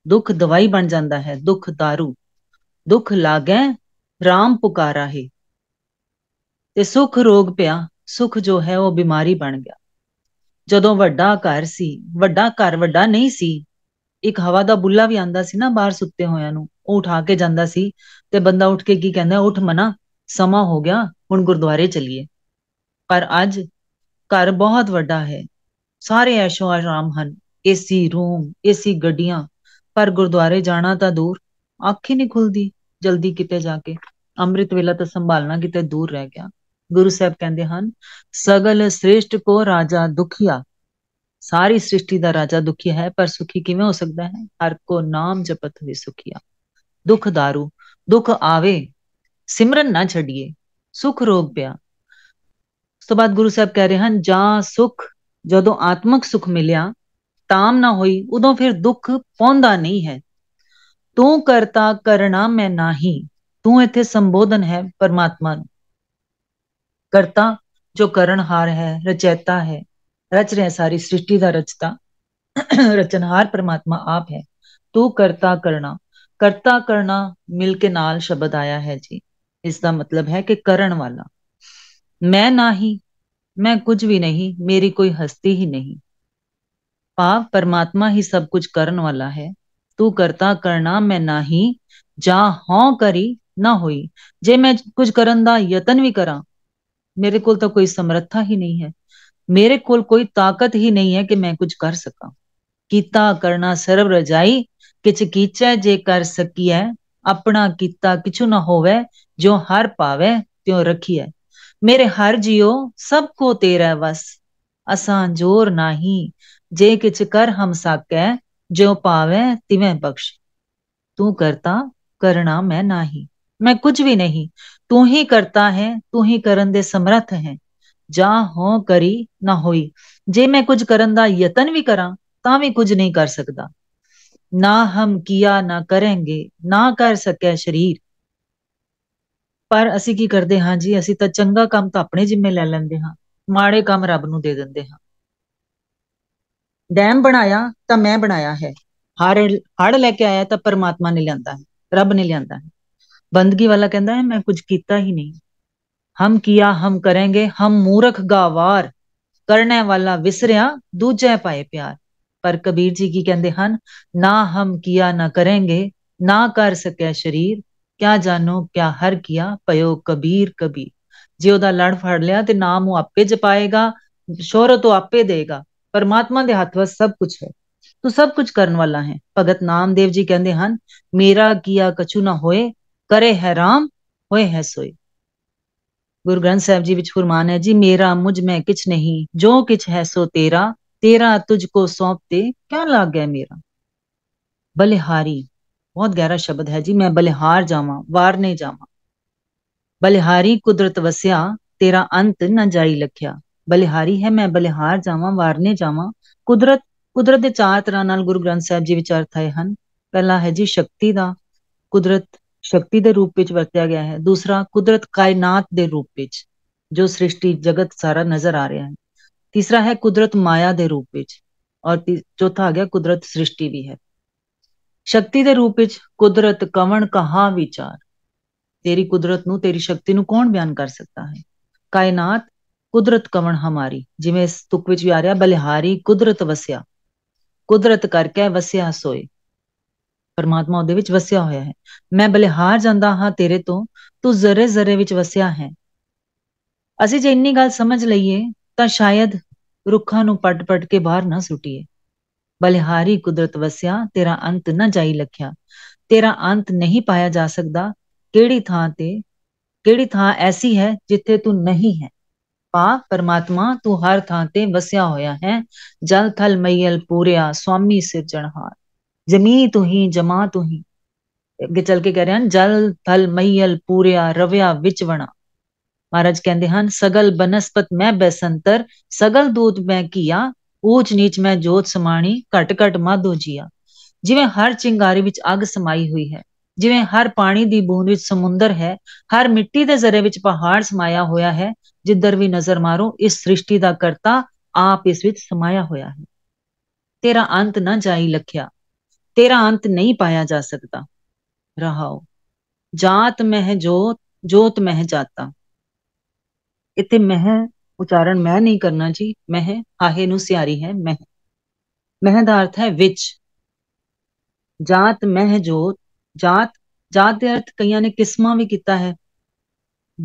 ਦੁੱਖ ਦਵਾਈ ਬਣ ਜਾਂਦਾ ਹੈ ਦੁੱਖ दारू ਦੁੱਖ ਲਾਗੈ RAM ਪੁਕਾਰਾ ਹੈ ਤੇ ਸੁਖ ਰੋਗ ਪਿਆ ਸੁਖ ਜੋ ਹੈ ਉਹ ਬਿਮਾਰੀ ਬਣ ਗਿਆ ਜਦੋਂ ਵੱਡਾ ਘਰ ਸੀ ਵੱਡਾ ਘਰ ਵੱਡਾ ਨਹੀਂ ਸੀ ਇੱਕ ਹਵਾ ਦਾ ਬੁੱਲਾ ਵੀ ਆਂਦਾ ਸੀ ਨਾ ਬਾਹਰ ਸੁੱਤੇ ਹੋਿਆਂ ਨੂੰ ਉਹ ਉਠਾ ਕੇ ਜਾਂਦਾ ਸੀ ਤੇ ਬੰਦਾ ਉੱਠ ਕੇ ਕੀ ਕਹਿੰਦਾ ਉੱਠ ਮਨਾ ਸਮਾਂ ਹੋ ਗਿਆ ਹੁਣ ਗੁਰਦੁਆਰੇ ਚਲੀਏ ਪਰ ਅੱਜ ਘਰ ਬਹੁਤ ਵੱਡਾ ਹੈ ਸਾਰੇ ਐਸ਼ੋ ਆਰਾਮ ਹਨ ਏਸੀ ਰੂਮ ਏਸੀ ਗੱਡੀਆਂ ਪਰ ਗੁਰਦੁਆਰੇ ਜਾਣਾ ਤਾਂ ਦੂਰ ਅੱਖ ਹੀ ਨਹੀਂ ਖੁੱਲਦੀ ਜਲਦੀ ਕਿਤੇ ਜਾ ਕੇ ਅੰਮ੍ਰਿਤ ਵੇਲਾ ਤਾਂ ਸੰਭਾਲਣਾ ਕਿਤੇ ਦੂਰ ਰਹਿ ਗਿਆ ਗੁਰੂ ਸਾਹਿਬ ਕਹਿੰਦੇ ਹਨ ਸਗਲ ਸ੍ਰਿਸ਼ਟ ਕੋ ਰਾਜਾ ਦੁਖੀਆ ਸਾਰੀ ਸ੍ਰਿਸ਼ਟੀ ਦਾ ਰਾਜਾ ਦੁਖੀ ਹੈ ਪਰ ਸੁਖੀ ਕਿਵੇਂ ਹੋ ਸਕਦਾ ਹੈ ਹਰ ਕੋ ਨਾਮ ਜਪਤ ਹੋਏ ਸੁਖੀਆ ਦੁਖ दारू ਦੁਖ ਆਵੇ ਸਿਮਰਨ ਨਾ ਛੱਡੀਏ ਸੁਖ ਰੋਗ ਪਿਆ ਉਸ ਤੋਂ ਬਾਅਦ ਗੁਰੂ ਸਾਹਿਬ ਕਹਿ ਰਹੇ ਹਨ ਜਾਂ ਸੁਖ ਜਦੋਂ ਆਤਮਿਕ ਸੁਖ ਮਿਲਿਆ ਤਾਮ ਨਾ ਹੋਈ ਉਦੋਂ ਫਿਰ ਦੁੱਖ ਪੌਂਦਾ ਨਹੀਂ ਹੈ ਤੂੰ ਕਰਤਾ ਕਰਣਾ ਮੈਂ ਨਹੀਂ ਤੂੰ ਇੱਥੇ ਸੰਬੋਧਨ ਹੈ ਪਰਮਾਤਮਾ ਨੂੰ ਕਰਤਾ ਜੋ ਕਰਨਹਾਰ ਹੈ ਰਚੈਤਾ ਹੈ ਰਚ ਰਿਹਾ ਸਾਰੀ ਸ੍ਰਿਸ਼ਟੀ ਦਾ ਰਚਤਾ ਰਚਨਹਾਰ ਪਰਮਾਤਮਾ ਆਪ ਹੈ ਤੂੰ ਕਰਤਾ ਕਰਣਾ ਕਰਤਾ ਕਰਨਾ ਮਿਲ ਕੇ ਨਾਲ ਸ਼ਬਦ ਆਇਆ ਹੈ ਜੀ ਇਸ ਦਾ ਮਤਲਬ ਹੈ ਕਿ ਕਰਨ ਵਾਲਾ ਮੈਂ ਨਹੀਂ ਮੈਂ ਕੁਝ ਵੀ ਨਹੀਂ ਮੇਰੀ ਕੋਈ ਹਸਤੀ ਹੀ ਨਹੀਂ ਭਾਵ ਪਰਮਾਤਮਾ ਹੀ ਸਭ ਕੁਝ ਕਰਨ ਵਾਲਾ ਹੈ ਤੂੰ ਕਰਤਾ ਕਰਨਾ ਮੈਂ ਨਹੀਂ ਜਾਂ ਹਾਂ ਕਰੀ ਨਾ ਹੋਈ ਜੇ ਮੈਂ ਕੁਝ ਕਰਨ ਦਾ ਯਤਨ ਵੀ ਕਰਾਂ ਮੇਰੇ ਕੋਲ ਤਾਂ ਕੋਈ ਸਮਰੱਥਾ ਹੀ ਨਹੀਂ ਹੈ ਮੇਰੇ ਕੋਲ ਕੋਈ ਤਾਕਤ ਹੀ ਨਹੀਂ ਹੈ ਕਿ ਮੈਂ ਕੁਝ ਕਰ ਸਕਾਂ ਕੀਤਾ ਕਰਨਾ ਸਰਬ ਰਜਾਈ ਕਿਛ ਕੀਚੈ ਜੇ ਕਰ ਸਕੀਐ ਆਪਣਾ ਕੀਤਾ ਕਿਛੁ ਨਾ ਹੋਵੇ ਜੋ ਹਰ ਪਾਵੇ ਤਿਉ ਰਖੀਐ ਮੇਰੇ ਹਰ ਜਿਉ ਸਭ ਕੋ ਤੇਰਾ ਵਸ ਅਸਾਂ ਜੋਰ ਨਾਹੀ ਜੇ ਕਿਛ ਕਰ ਹਮ ਸਾਕੈ ਜੋ ਪਾਵੈ ਤਿਵੇਂ ਬਖਸ਼ ਤੂੰ ਕਰਤਾ ਕਰਣਾ ਮੈਂ ਨਹੀਂ ਮੈਂ ਕੁਝ ਵੀ ਨਹੀਂ ਤੂੰ ਹੀ ਕਰਤਾ ਹੈ ਤੂੰ ਹੀ ਕਰਨ ਦੇ ਸਮਰੱਥ ਹੈ ਜਾ ਹੋ ਕਰੀ ਨਾ ਹੋਈ ਜੇ ਮੈਂ ਕੁਝ ਕਰਨ ਦਾ ਯਤਨ ਵੀ ਕਰਾਂ ਤਾਂ ਵੀ ਕੁਝ ਨਹੀਂ ਕਰ ਸਕਦਾ ਨਾ ਹਮ ਕੀਆ ਨਾ ਕਰਾਂਗੇ ਨਾ ਕਰ ਸਕੈ ਸਰੀਰ ਪਰ ਅਸੀਂ ਕੀ ਕਰਦੇ ਹਾਂ ਜੀ ਅਸੀਂ ਤਾਂ ਚੰਗਾ ਕੰਮ ਤਾਂ ਆਪਣੇ ਜ਼ਿੰਮੇ ਲੈ ਲੈਂਦੇ ਹਾਂ ਮਾੜੇ ਕੰਮ ਰੱਬ ਨੂੰ ਦੇ ਦਿੰਦੇ ਹਾਂ 댐 બનાયા તા મે બનાયા હે હર અડ લેકે આયા તા પરમાત્મા ને લેંદા હે રબ ને લેંદા હે બંદગી વાલા કેંદા હે મે કુછ કીતા હી નહીં હમ કિયા હમ કરેંગે હમ મૂરખ ગાવાર કરને વાલા વિસર્યા દુજે પાએ પ્યાર પર કબીરજી કી કેંદે હન ના હમ કિયા ના કરેંગે ના કર સકે શરીર ક્યા જાનુ ક્યા હર કિયા પયો કબીર કબી જે ઓડા લડ ફડ લેયા તે ના મો આપે જ પાએગા શૌર તો આપે દેગા ਪਰਮਾਤਮਾ ਦੇ ਹੱਥ ਵਿੱਚ ਸਭ ਕੁਝ ਹੈ ਤੂੰ ਸਭ ਕੁਝ ਕਰਨ ਵਾਲਾ ਹੈ ਭਗਤ ਨਾਮਦੇਵ ਜੀ ਕਹਿੰਦੇ ਹਨ ਮੇਰਾ ਕੀਆ ਕਛੂ ਨਾ ਹੋਏ ਕਰੇ ਹੈ ਰਾਮ ਹੋਏ ਹੈ ਸੋਏ ਗੁਰੂ ਗ੍ਰੰਥ ਸਾਹਿਬ ਜੀ ਵਿੱਚ ਫਰਮਾਨ ਹੈ ਜੀ ਮੇਰਾ ਮੁਝ ਮੈਂ ਕਿਛ ਨਹੀਂ ਜੋ ਕਿਛ ਹੈ ਸੋ ਤੇਰਾ ਤੇਰਾ ਤੁਝ ਕੋ ਸੌਂਪਤੇ ਕਿਆ ਲੱਗ ਗਿਆ ਮੇਰਾ ਬਲਿਹਾਰੀ ਬਹੁਤ ਗਹਿਰਾ ਸ਼ਬਦ ਹੈ ਜੀ ਮੈਂ ਬਲਿਹਾਰ ਜਾਵਾਂ ਵਾਰ ਨਹੀਂ ਜਾਵਾਂ ਬਲਿਹਾਰੀ ਕੁਦਰਤ ਵਸਿਆ ਤੇਰਾ ਅੰਤ ਨਾ ਜਾਈ ਲਖਿਆ ਬਲਿਹਾਰੀ ਹੈ ਮੈਂ ਬਲਿਹਾਰ ਜਾਵਾਂ ਵਾਰਨੇ ਜਾਵਾਂ ਕੁਦਰਤ ਕੁਦਰਤ ਦੇ ਚਾਰ ਤਰ੍ਹਾਂ ਨਾਲ ਗੁਰੂ ਗ੍ਰੰਥ ਸਾਹਿਬ ਜੀ ਵਿਚਾਰ ਥਾਏ ਹਨ ਪਹਿਲਾ ਹੈ ਜੀ ਸ਼ਕਤੀ ਦਾ ਕੁਦਰਤ ਸ਼ਕਤੀ ਦੇ ਰੂਪ ਵਿੱਚ ਵਰਤਿਆ ਗਿਆ ਹੈ ਦੂਸਰਾ ਕੁਦਰਤ ਕਾਇਨਾਤ ਦੇ ਰੂਪ ਵਿੱਚ ਜੋ ਸ੍ਰਿਸ਼ਟੀ ਜਗਤ ਸਾਰਾ ਨਜ਼ਰ ਆ ਰਿਹਾ ਹੈ ਤੀਸਰਾ ਹੈ ਕੁਦਰਤ ਮਾਇਆ ਦੇ ਰੂਪ ਵਿੱਚ ਔਰ ਚੌਥਾ ਆ ਗਿਆ ਕੁਦਰਤ ਸ੍ਰਿਸ਼ਟੀ ਵੀ ਹੈ ਸ਼ਕਤੀ ਦੇ ਰੂਪ ਵਿੱਚ ਕੁਦਰਤ ਕਵਣ ਕਹਾ ਵਿਚਾਰ ਤੇਰੀ ਕੁਦਰਤ ਨੂੰ ਤੇਰੀ ਸ਼ਕਤੀ ਨੂੰ ਕੌਣ ਬਿਆਨ ਕਰ ਸਕਦਾ ਹੈ ਕਾਇਨਾਤ ਕੁਦਰਤ ਕਵਣ ਹਮਾਰੀ ਜਿਵੇਂ ਇਸ ਤੁਕ ਵਿੱਚ ਵੀ ਆ ਰਿਹਾ ਬਲਿਹਾਰੀ ਕੁਦਰਤ ਵਸਿਆ ਕੁਦਰਤ ਕਰਕੇ ਵਸਿਆ ਸੋਏ ਪਰਮਾਤਮਾ ਉਹਦੇ ਵਿੱਚ ਵਸਿਆ ਹੋਇਆ ਹੈ ਮੈਂ ਬਲਿਹਾਰ ਜਾਂਦਾ ਹਾਂ ਤੇਰੇ ਤੋਂ ਤੂੰ ਜ਼ਰੇ ਜ਼ਰੇ ਵਿੱਚ ਵਸਿਆ ਹੈ ਅਸੀਂ ਜੇ ਇੰਨੀ ਗੱਲ ਸਮਝ ਲਈਏ ਤਾਂ ਸ਼ਾਇਦ ਰੁੱਖਾਂ ਨੂੰ ਪਟ-ਪਟ ਕੇ ਬਾਹਰ ਨਾ ਸੁਟੀਏ ਬਲਿਹਾਰੀ ਕੁਦਰਤ ਵਸਿਆ ਤੇਰਾ ਅੰਤ ਨਾ ਜਾਈ ਲਖਿਆ ਤੇਰਾ ਅੰਤ ਨਹੀਂ ਪਾਇਆ ਜਾ ਸਕਦਾ ਕਿਹੜੀ ਥਾਂ ਤੇ ਕਿਹੜੀ ਥਾਂ ਐਸੀ ਹੈ ਜਿੱਥੇ ਤੂੰ ਨਹੀਂ ਹੈ ਪਾ ਪਰਮਾਤਮਾ ਤੂੰ ਹਰ ਥਾਂ ਤੇ ਵਸਿਆ ਹੋਇਆ ਹੈ ਜਲ ਥਲ ਮਈਲ ਪੂਰਿਆ ਸੁਆਮੀ ਸਿਰਜਣਹਾਰ ਜਮੀ ਤੂੰ ਹੀ ਜਮਾ ਤੂੰ ਹੀ ਅੱਗੇ ਚੱਲ ਕੇ ਕਹਿ ਰਹੇ ਹਨ ਜਲ ਥਲ ਮਈਲ ਪੂਰਿਆ ਰਵਿਆ ਵਿਚਵਣਾ ਮਹਾਰਾਜ ਕਹਿੰਦੇ ਹਨ ਸਗਲ ਬਨਸਪਤ ਮੈਂ ਬੈਸੰਤਰ ਸਗਲ ਦੂਤ ਮੈਂ ਕੀਆ ਊਚ ਨੀਚ ਮੈਂ ਜੋਤ ਸਮਾਣੀ ਘਟ ਘਟ ਮਾਧੋ ਜੀਆ ਜਿਵੇਂ ਹਰ ਚਿੰਗਾਰੀ ਵਿੱਚ ਅੱਗ ਸਮਾਈ ਹੋਈ ਹੈ ਜਿਵੇਂ ਹਰ ਪਾਣੀ ਦੀ ਬੂੰਦ ਵਿੱਚ ਸਮੁੰਦਰ ਹੈ ਹਰ ਮਿੱਟੀ ਦੇ ਜ਼ਰੇ ਵਿੱਚ ਪਹਾੜ ਸਮਾਇਆ ਹੋਇਆ ਹੈ ਜਿੱਧਰ ਵੀ ਨਜ਼ਰ ਮਾਰੋ ਇਸ ਸ੍ਰਿਸ਼ਟੀ ਦਾ ਕਰਤਾ ਆਪ ਇਸ ਵਿੱਚ ਸਮਾਇਆ ਹੋਇਆ ਹੈ ਤੇਰਾ ਅੰਤ ਨਾ ਜਾਈ ਲਖਿਆ ਤੇਰਾ ਅੰਤ ਨਹੀਂ ਪਾਇਆ ਜਾ ਸਕਦਾ ਰਹਾਓ ਜਾਤ ਮਹਿ ਜੋਤ ਜੋਤ ਮਹਿ ਜਾਤਾ ਇੱਥੇ ਮਹਿ ਉਚਾਰਨ ਮੈਂ ਨਹੀਂ ਕਰਨਾ ਜੀ ਮਹਿ ਹਾਹੇ ਨੂੰ ਸਿਆਰੀ ਹੈ ਮਹਿ ਮਹਿ ਦਾ ਅਰਥ ਹੈ ਵਿੱਚ ਜਾਤ ਮਹਿ ਜੋਤ ਜਾਤ ਜਾਤ ਦੇ ਅਰਥ ਕਈਆਂ ਨੇ ਕਿਸਮਾਂ ਵੀ ਕੀਤਾ ਹੈ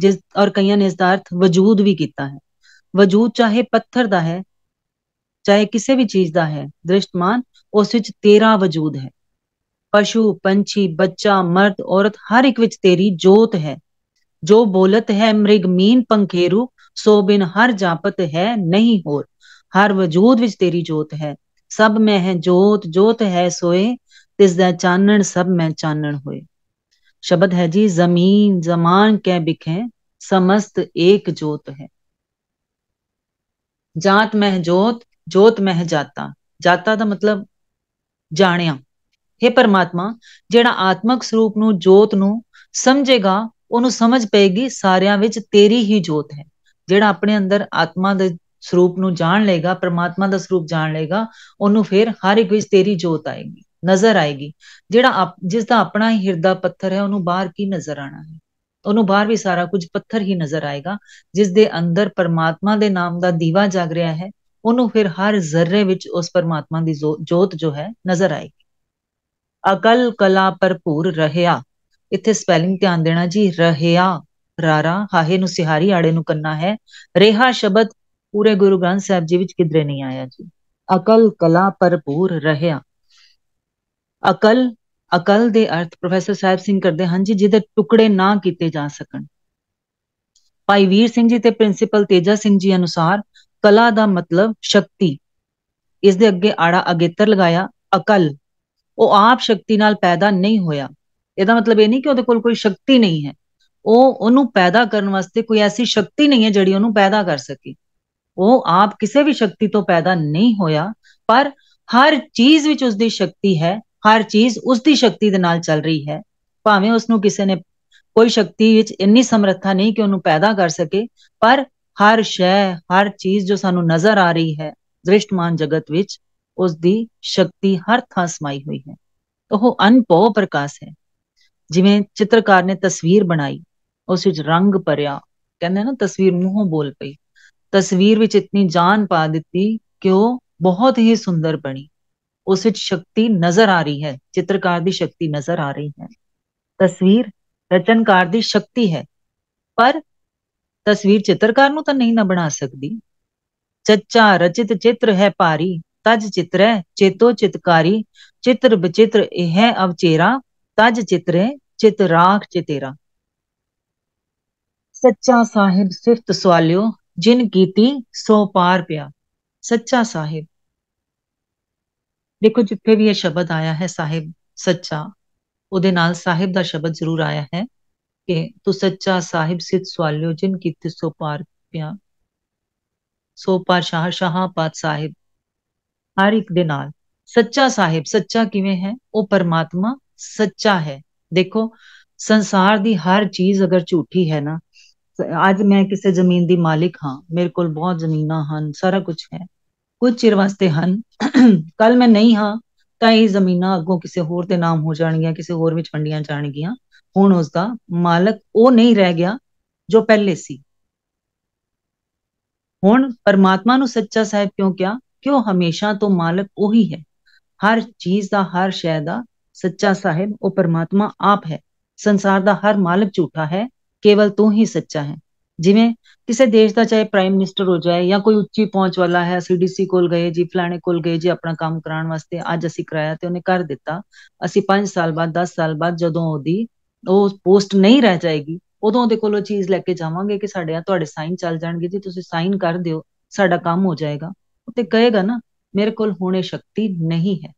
ਜਿਸ ਔਰ ਕਈਆਂ ਨੇ ਇਸ ਦਾ ਅਰਥ ਵਜੂਦ ਵੀ ਕੀਤਾ ਹੈ ਵਜੂਦ ਚਾਹੇ ਪੱਥਰ ਦਾ ਹੈ ਚਾਹੇ ਕਿਸੇ ਵੀ ਚੀਜ਼ ਦਾ ਹੈ ਦ੍ਰਿਸ਼ਟਮਾਨ ਉਸ ਵਿੱਚ ਤੇਰਾ ਵਜੂਦ ਹੈ ਪਸ਼ੂ ਪੰਛੀ ਬੱਚਾ ਮਰਦ ਔਰਤ ਹਰ ਇੱਕ ਵਿੱਚ ਤੇਰੀ ਜੋਤ ਹੈ ਜੋ ਬੋਲਤ ਹੈ ਮ੍ਰਿਗ ਮੀਨ ਪੰਖੇਰੂ ਸੋ ਬਿਨ ਹਰ ਜਾਪਤ ਹੈ ਨਹੀਂ ਹੋਰ ਹਰ ਵਜੂਦ ਵਿੱਚ ਤੇਰੀ ਜੋਤ ਹੈ ਸਭ ਮੈਂ ਹੈ ਜੋਤ ਜੋਤ ਹੈ ਸੋਏ ਤਿਸ ਦਾ ਚਾਨਣ ਸਭ ਮੈਂ ਚਾਨਣ ਹੋਏ ਸ਼ਬਦ ਹੈ ਜੀ ਜ਼ਮੀਨ ਜ਼ਮਾਨ ਕੈ ਬਿਖੇ ਸਮਸਤ ਏਕ ਜੋਤ ਹੈ ਜਾਤ ਮਹਿ ਜੋਤ ਜੋਤ ਮਹਿ ਜਾਤਾ ਜਾਤਾ ਦਾ ਮਤਲਬ ਜਾਣਿਆ ਹੈ ਪਰਮਾਤਮਾ ਜਿਹੜਾ ਆਤਮਕ ਸਰੂਪ ਨੂੰ ਜੋਤ ਨੂੰ ਸਮਝੇਗਾ ਉਹਨੂੰ ਸਮਝ ਪਏਗੀ ਸਾਰਿਆਂ ਵਿੱਚ ਤੇਰੀ ਹੀ ਜੋਤ ਹੈ ਜਿਹੜਾ ਆਪਣੇ ਅੰਦਰ ਆਤਮਾ ਦੇ ਸਰੂਪ ਨੂੰ ਜਾਣ ਲਏਗਾ ਪਰਮਾਤਮਾ ਦਾ ਸਰੂਪ ਜਾਣ ਲਏਗਾ ਉਹਨੂੰ ਫਿਰ ਹਰ ਇੱਕ ਵਿੱਚ ਤੇਰੀ ਜੋਤ ਆਏਗੀ ਨਜ਼ਰ ਆਏਗੀ ਜਿਹੜਾ ਜਿਸ ਦਾ ਆਪਣਾ ਹੀ ਹਿਰਦਾ ਪੱਥਰ ਹੈ ਉਹਨੂੰ ਬਾਹਰ ਕੀ ਨਜ਼ਰ ਆਣਾ ਹੈ ਉਹਨੂੰ ਬਾਹਰ ਵੀ ਸਾਰਾ ਕੁਝ ਪੱਥਰ ਹੀ ਨਜ਼ਰ ਆਏਗਾ ਜਿਸ ਦੇ ਅੰਦਰ ਪਰਮਾਤਮਾ ਦੇ ਨਾਮ ਦਾ ਦੀਵਾ ਜਗ ਰਿਹਾ ਹੈ ਉਹਨੂੰ ਫਿਰ ਹਰ ਜ਼ਰਰੇ ਵਿੱਚ ਉਸ ਪਰਮਾਤਮਾ ਦੀ ਜੋਤ ਜੋ ਹੈ ਨਜ਼ਰ ਆਏਗੀ ਅਕਲ ਕਲਾ ਭਰਪੂਰ ਰਹਿਆ ਇੱਥੇ ਸਪੈਲਿੰਗ ਧਿਆਨ ਦੇਣਾ ਜੀ ਰਹਿਆ ਰਾਰਾ ਹਾਹੇ ਨੂੰ ਸਿਹਾਰੀ ਆੜੇ ਨੂੰ ਕੰਨਾ ਹੈ ਰੇਹਾ ਸ਼ਬਦ ਪੂਰੇ ਗੁਰੂ ਗ੍ਰੰਥ ਸਾਹਿਬ ਜੀ ਵਿੱਚ ਕਿਧਰੇ ਨਹੀਂ ਆਇਆ ਜੀ ਅਕਲ ਕਲਾ ਭਰਪੂਰ ਰਹਿਆ ਅਕਲ ਅਕਲ ਦੇ ਅਰਥ ਪ੍ਰੋਫੈਸਰ ਸਾਹਿਬ ਸਿੰਘ ਕਰਦੇ ਹਨ ਜੀ ਜਿਹਦੇ ਟੁਕੜੇ ਨਾ ਕੀਤੇ ਜਾ ਸਕਣ ਭਾਈ ਵੀਰ ਸਿੰਘ ਜੀ ਤੇ ਪ੍ਰਿੰਸੀਪਲ ਤੇਜਾ ਸਿੰਘ ਜੀ ਅਨੁਸਾਰ ਕਲਾ ਦਾ ਮਤਲਬ ਸ਼ਕਤੀ ਇਸ ਦੇ ਅੱਗੇ ਆੜਾ ਅਗੇਤਰ ਲਗਾਇਆ ਅਕਲ ਉਹ ਆਪ ਸ਼ਕਤੀ ਨਾਲ ਪੈਦਾ ਨਹੀਂ ਹੋਇਆ ਇਹਦਾ ਮਤਲਬ ਇਹ ਨਹੀਂ ਕਿ ਉਹਦੇ ਕੋਲ ਕੋਈ ਸ਼ਕਤੀ ਨਹੀਂ ਹੈ ਉਹ ਉਹਨੂੰ ਪੈਦਾ ਕਰਨ ਵਾਸਤੇ ਕੋਈ ਐਸੀ ਸ਼ਕਤੀ ਨਹੀਂ ਹੈ ਜਿਹੜੀ ਉਹਨੂੰ ਪੈਦਾ ਕਰ ਸਕੇ ਉਹ ਆਪ ਕਿਸੇ ਵੀ ਸ਼ਕਤੀ ਤੋਂ ਪੈਦਾ ਨਹੀਂ ਹੋਇਆ ਪਰ ਹਰ ਚੀਜ਼ ਵਿੱਚ ਉਸ ਦੀ ਸ਼ਕਤੀ ਹੈ ਹਰ ਚੀਜ਼ ਉਸ ਦੀ ਸ਼ਕਤੀ ਦੇ ਨਾਲ ਚੱਲ ਰਹੀ ਹੈ ਭਾਵੇਂ ਉਸ ਨੂੰ ਕਿਸੇ ਨੇ ਕੋਈ ਸ਼ਕਤੀ ਵਿੱਚ ਇੰਨੀ ਸਮਰੱਥਾ ਨਹੀਂ ਕਿ ਉਹਨੂੰ ਪੈਦਾ ਕਰ ਸਕੇ ਪਰ ਹਰ ਸ਼ੈ ਹਰ ਚੀਜ਼ ਜੋ ਸਾਨੂੰ ਨਜ਼ਰ ਆ ਰਹੀ ਹੈ ਦ੍ਰਿਸ਼ਟਮਾਨ ਜਗਤ ਵਿੱਚ ਉਸ ਦੀ ਸ਼ਕਤੀ ਹਰ ਥਾਂ ਸਮਾਈ ਹੋਈ ਹੈ ਉਹ ਅਨਪੋ ਪ੍ਰਕਾਸ਼ ਹੈ ਜਿਵੇਂ ਚਿੱਤਰਕਾਰ ਨੇ ਤਸਵੀਰ ਬਣਾਈ ਉਸ ਵਿੱਚ ਰੰਗ ਭਰਿਆ ਕਹਿੰਦੇ ਨਾ ਤਸਵੀਰ ਮੂੰਹੋਂ ਬੋਲ ਪਈ ਤਸਵੀਰ ਵਿੱਚ ਇਤਨੀ ਜਾਨ ਪਾ ਦਿੱਤੀ ਕਿ ਉਹ ਬਹੁਤ ਹੀ ਸੁੰਦਰ ਬਣੀ ਉਸ ਵਿੱਚ ਸ਼ਕਤੀ ਨਜ਼ਰ ਆ ਰਹੀ ਹੈ ਚਿੱਤਰਕਾਰ ਦੀ ਸ਼ਕਤੀ ਨਜ਼ਰ ਆ ਰਹੀ ਹੈ ਤਸਵੀਰ ਰਚਨਕਾਰ ਦੀ ਸ਼ਕਤੀ ਹੈ ਪਰ ਤਸਵੀਰ ਚਿੱਤਰਕਾਰ ਨੂੰ ਤਾਂ ਨਹੀਂ ਨਾ ਬਣਾ ਸਕਦੀ ਚੱਚਾ ਰਚਿਤ ਚਿੱਤਰ ਹੈ ਭਾਰੀ ਤਜ ਚਿੱਤਰੈ ਚੇਤੋ ਚਿਤਕਾਰੀ ਚਿੱਤਰ ਬਚਿੱਤਰ ਇਹ ਹੈ ਅਵਚੇਰਾ ਤਜ ਚਿੱਤਰੈ ਚਿਤ ਰਾਖ ਚਿਤੇਰਾ ਸੱਚਾ ਸਾਹਿਬ ਸਿਫਤ ਸਵਾਲਿਓ ਜਿਨ ਕੀਤੀ ਸੋ ਪਾਰ ਪਿਆ ਸੱਚਾ ਸਾਹਿਬ ਦੇਖੋ ਜਿੱਥੇ ਵੀ ਇਹ ਸ਼ਬਦ ਆਇਆ ਹੈ ਸਾਹਿਬ ਸੱਚਾ ਉਹਦੇ ਨਾਲ ਸਾਹਿਬ ਦਾ ਸ਼ਬਦ ਜ਼ਰੂਰ ਆਇਆ ਹੈ ਕਿ ਤੂੰ ਸੱਚਾ ਸਾਹਿਬ ਸਿੱਧ ਸਵਾਲਿਓ ਜਿਨ ਕੀਤੇ ਸੋ ਪਾਰ ਪਿਆ ਸੋ ਪਾਰ ਸ਼ਾਹ ਸ਼ਾਹ ਪਾਤ ਸਾਹਿਬ ਹਰ ਇੱਕ ਦੇ ਨਾਲ ਸੱਚਾ ਸਾਹਿਬ ਸੱਚਾ ਕਿਵੇਂ ਹੈ ਉਹ ਪਰਮਾਤਮਾ ਸੱਚਾ ਹੈ ਦੇਖੋ ਸੰਸਾਰ ਦੀ ਹਰ ਚੀਜ਼ ਅਗਰ ਝੂਠੀ ਹੈ ਨਾ ਅੱਜ ਮੈਂ ਕਿਸੇ ਜ਼ਮੀਨ ਦੀ ਮਾਲਿਕ ਹਾਂ ਮੇਰੇ ਕੋਲ ਬਹੁਤ ਜ਼ਮੀਨਾਂ ਹਨ ਸਾਰਾ ਕੁਝ ਹੈ ਕੁਝ ਚਿਰ ਵਾਸਤੇ ਹਨ ਕੱਲ ਮੈਂ ਨਹੀਂ ਹਾਂ ਤਾਂ ਇਹ ਜ਼ਮੀਨਾਂ ਅੱਗੋਂ ਕਿਸੇ ਹੋਰ ਦੇ ਨਾਮ ਹੋ ਜਾਣਗੀਆਂ ਕਿਸੇ ਹੋਰ ਵਿੱਚ ਵੰਡੀਆਂ ਜਾਣਗੀਆਂ ਹੁਣ ਉਸ ਦਾ ਮਾਲਕ ਉਹ ਨਹੀਂ ਰਹਿ ਗਿਆ ਜੋ ਪਹਿਲੇ ਸੀ ਹੁਣ ਪਰਮਾਤਮਾ ਨੂੰ ਸੱਚਾ ਸਾਹਿਬ ਕਿਉਂ ਕਿਹਾ ਕਿਉਂ ਹਮੇਸ਼ਾ ਤੋਂ ਮਾਲਕ ਉਹੀ ਹੈ ਹਰ ਚੀਜ਼ ਦਾ ਹਰ ਸ਼ੈ ਦਾ ਸੱਚਾ ਸਾਹਿਬ ਉਹ ਪਰਮਾਤਮਾ ਆਪ ਹੈ ਸੰਸਾਰ ਦਾ ਹਰ ਮਾਲਕ ਝੂਠਾ ਹੈ ਕੇਵਲ ਤੂੰ ਹੀ ਸੱਚਾ ਹੈ ਜਿਵੇਂ ਕਿਸੇ ਦੇਸ਼ ਦਾ ਚਾਹੇ ਪ੍ਰਾਈਮ ਮਿਨਿਸਟਰ ਹੋ ਜਾਏ ਜਾਂ ਕੋਈ ਉੱਚੀ ਪਹੁੰਚ ਵਾਲਾ ਹੈ ਸੀਡੀਸੀ ਕੋਲ ਗਏ ਜੀ ਫਲਾਣੇ ਕੋਲ ਗਏ ਜੀ ਆਪਣਾ ਕੰਮ ਕਰਾਉਣ ਵਾਸਤੇ ਅੱਜ ਅਸੀਂ ਕਰਾਇਆ ਤੇ ਉਹਨੇ ਕਰ ਦਿੱਤਾ ਅਸੀਂ 5 ਸਾਲ ਬਾਅਦ 10 ਸਾਲ ਬਾਅਦ ਜਦੋਂ ਉਹਦੀ ਉਹ ਪੋਸਟ ਨਹੀਂ ਰਹਿ ਜਾਏਗੀ ਉਦੋਂ ਉਹਦੇ ਕੋਲੋਂ ਚੀਜ਼ ਲੈ ਕੇ ਜਾਵਾਂਗੇ ਕਿ ਸਾਡੇ ਆ ਤੁਹਾਡੇ ਸਾਈਨ ਚੱਲ ਜਾਣਗੇ ਜੀ ਤੁਸੀਂ ਸਾਈਨ ਕਰ ਦਿਓ ਸਾਡਾ ਕੰਮ ਹੋ ਜਾਏਗਾ ਤੇ ਕਹੇਗਾ ਨਾ ਮੇਰੇ ਕੋਲ ਹੁਣੇ ਸ਼ਕਤੀ ਨਹੀਂ ਹੈ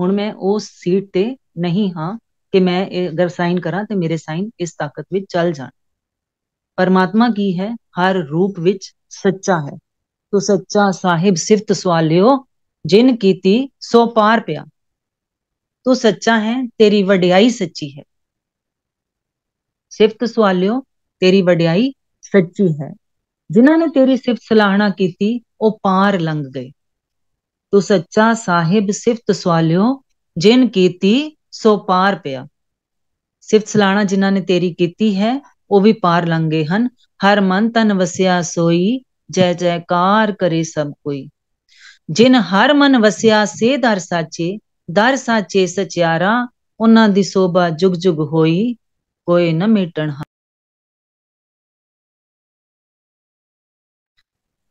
ਹੁਣ ਮੈਂ ਉਸ ਸੀਟ ਤੇ ਨਹੀਂ ਹਾਂ ਕਿ ਮੈਂ ਅਗਰ ਸਾਈਨ ਕਰਾਂ ਤੇ ਮੇਰੇ ਸਾਈਨ ਇਸ ਤਾਕਤ ਵਿੱਚ ਚੱਲ ਜਾਣ परमात्मा ਕੀ ਹੈ ਹਰ ਰੂਪ ਵਿੱਚ ਸੱਚਾ ਹੈ ਤੋ ਸੱਚਾ ਸਾਹਿਬ ਸਿਫਤ ਸਵਾਲਿਓ ਜਿਨ ਕੀਤੀ ਸੋ ਪਾਰ ਪਿਆ ਤੂੰ ਸੱਚਾ ਹੈ ਤੇਰੀ ਵਡਿਆਈ ਸੱਚੀ ਹੈ ਸਿਫਤ ਸਵਾਲਿਓ ਤੇਰੀ ਵਡਿਆਈ ਸੱਚੀ ਹੈ ਜਿਨ੍ਹਾਂ ਨੇ ਤੇਰੀ ਸਿਫਤ ਸਲਾਹਣਾ ਕੀਤੀ ਉਹ ਪਾਰ ਲੰਘ ਗਏ ਤੂੰ ਸੱਚਾ ਸਾਹਿਬ ਸਿਫਤ ਸਵਾਲਿਓ ਜਿਨ ਕੀਤੀ ਸੋ ਪਾਰ ਪਿਆ ਸਿਫਤ ਸਲਾਹਣਾ ਜਿਨ੍ਹਾਂ ਨੇ ਤੇਰੀ ਕੀਤੀ ਹੈ ਉਹ ਵੀ ਪਾਰ ਲੰਗੇ ਹਨ ਹਰ ਮਨ ਤਨ ਵਸਿਆ ਸੋਈ ਜੈ ਜੈਕਾਰ ਕਰੇ ਸਭ ਕੋਈ ਜਿਨ ਹਰ ਮਨ ਵਸਿਆ ਸੇ ਦਰ ਸਾਚੇ ਦਰ ਸਾਚੇ ਸਚਿਆਰਾ ਉਹਨਾਂ ਦੀ ਸੋਭਾ ਜੁਗ ਜੁਗ ਹੋਈ ਕੋਈ ਨ ਮਿਟਣ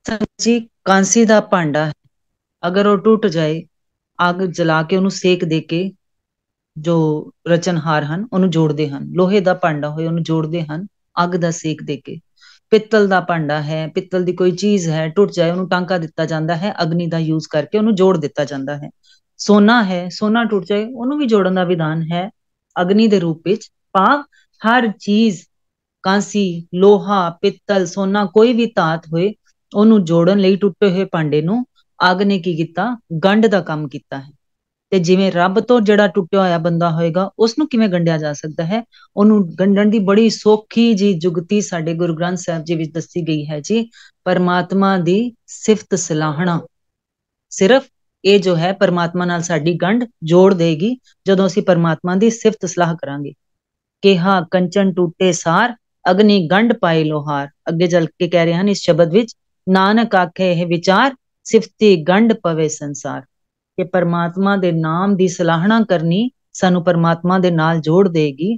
ਸੱਚੀ ਕਾਂਸੀ ਦਾ ਭਾਂਡਾ ਅਗਰ ਉਹ ਟੁੱਟ ਜਾਏ ਅੱਗ ਜਲਾ ਕੇ ਉਹਨੂੰ ਸੇਕ ਦੇ ਕੇ ਜੋ ਰਚਨਹਾਰ ਹਨ ਉਹਨੂੰ ਜੋੜਦੇ ਹਨ ਲੋਹੇ ਦਾ ਭਾਂਡਾ ਹੋਏ ਉਹਨੂੰ ਜੋੜਦੇ ਹਨ ਅੱਗ ਦਾ ਸੇਕ ਦੇ ਕੇ ਪਿੱਤਲ ਦਾ ਭਾਂਡਾ ਹੈ ਪਿੱਤਲ ਦੀ ਕੋਈ ਚੀਜ਼ ਹੈ ਟੁੱਟ ਜਾਏ ਉਹਨੂੰ ਟਾਂਕਾ ਦਿੱਤਾ ਜਾਂਦਾ ਹੈ ਅਗਨੀ ਦਾ ਯੂਜ਼ ਕਰਕੇ ਉਹਨੂੰ ਜੋੜ ਦਿੱਤਾ ਜਾਂਦਾ ਹੈ ਸੋਨਾ ਹੈ ਸੋਨਾ ਟੁੱਟ ਜਾਏ ਉਹਨੂੰ ਵੀ ਜੋੜਨ ਦਾ ਵਿਧਾਨ ਹੈ ਅਗਨੀ ਦੇ ਰੂਪ ਵਿੱਚ ਪਾ ਹਰ ਚੀਜ਼ ਕਾਂਸੀ ਲੋਹਾ ਪਿੱਤਲ ਸੋਨਾ ਕੋਈ ਵੀ ਧਾਤ ਹੋਏ ਉਹਨੂੰ ਜੋੜਨ ਲਈ ਟੁੱਟੇ ਹੋਏ ਭਾਂਡੇ ਨੂੰ ਅਗਨੇ ਕੀ ਕੀਤਾ ਗੰਢ ਦਾ ਕੰਮ ਕੀਤਾ ਹੈ ਤੇ ਜਿਵੇਂ ਰੱਬ ਤੋਂ ਜਿਹੜਾ ਟੁੱਟਿਆ ਹੋਇਆ ਬੰਦਾ ਹੋਏਗਾ ਉਸ ਨੂੰ ਕਿਵੇਂ ਗੰਢਿਆ ਜਾ ਸਕਦਾ ਹੈ ਉਹਨੂੰ ਗੰਢਣ ਦੀ ਬੜੀ ਸੋਖੀ ਜੀ ਜੁਗਤੀ ਸਾਡੇ ਗੁਰੂ ਗ੍ਰੰਥ ਸਾਹਿਬ ਜੀ ਵਿੱਚ ਦੱਸੀ ਗਈ ਹੈ ਜੀ ਪਰਮਾਤਮਾ ਦੀ ਸਿਫਤ ਸਲਾਹਣਾ ਸਿਰਫ ਇਹ ਜੋ ਹੈ ਪਰਮਾਤਮਾ ਨਾਲ ਸਾਡੀ ਗੰਢ ਜੋੜ ਦੇਗੀ ਜਦੋਂ ਅਸੀਂ ਪਰਮਾਤਮਾ ਦੀ ਸਿਫਤ ਸਲਾਹ ਕਰਾਂਗੇ ਕਿ ਹਾਂ ਕੰਚਨ ਟੁੱਟੇ ਸਾਰ ਅਗਨੀ ਗੰਢ ਪਾਏ ਲੋਹਾਰ ਅੱਗੇ ਜਲ ਕੇ ਕਹਿ ਰਹੇ ਹਨ ਇਸ ਸ਼ਬਦ ਵਿੱਚ ਨਾਨਕ ਆਖੇ ਇਹ ਵਿਚਾਰ ਸਿਫਤੀ ਗੰਢ ਪਵੇ ਸੰਸਾਰ ਕਿ ਪਰਮਾਤਮਾ ਦੇ ਨਾਮ ਦੀ ਸਲਾਹਣਾ ਕਰਨੀ ਸਾਨੂੰ ਪਰਮਾਤਮਾ ਦੇ ਨਾਲ ਜੋੜ ਦੇਗੀ